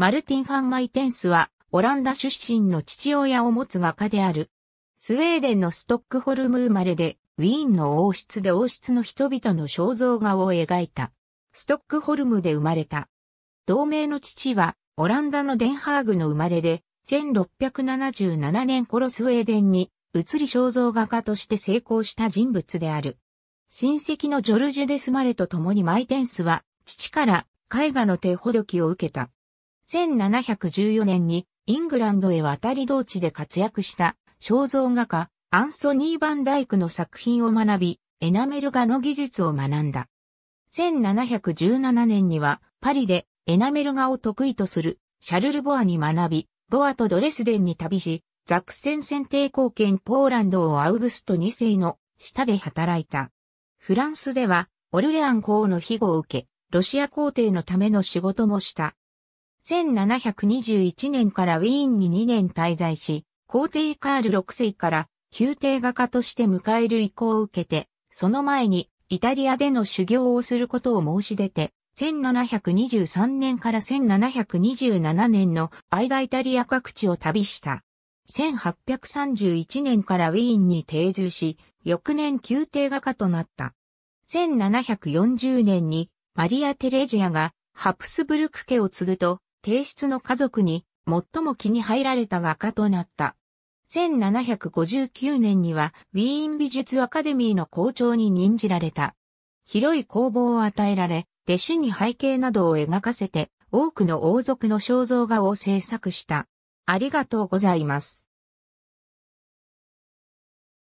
マルティン・ファン・マイテンスは、オランダ出身の父親を持つ画家である。スウェーデンのストックホルム生まれで、ウィーンの王室で王室の人々の肖像画を描いた。ストックホルムで生まれた。同盟の父は、オランダのデンハーグの生まれで、1677年頃スウェーデンに、移り肖像画家として成功した人物である。親戚のジョルジュ・デスマレと共にマイテンスは、父から絵画の手ほどきを受けた。1714年にイングランドへ渡り同地で活躍した肖像画家アンソニー・バンダイクの作品を学び、エナメル画の技術を学んだ。1717年にはパリでエナメル画を得意とするシャルル・ボアに学び、ボアとドレスデンに旅し、ザクセン選定貢献ポーランドをアウグスト2世の下で働いた。フランスではオルレアン公の庇護を受け、ロシア皇帝のための仕事もした。1721年からウィーンに2年滞在し、皇帝カール6世から宮廷画家として迎える意向を受けて、その前にイタリアでの修行をすることを申し出て、1723年から1727年の間イタリア各地を旅した。1831年からウィーンに定住し、翌年宮廷画家となった。1740年にマリア・テレジアがハプスブルク家を継ぐと、提出の家族に最も気に入られた画家となった。1759年にはウィーン美術アカデミーの校長に任じられた。広い工房を与えられ、弟子に背景などを描かせて、多くの王族の肖像画を制作した。ありがとうございます。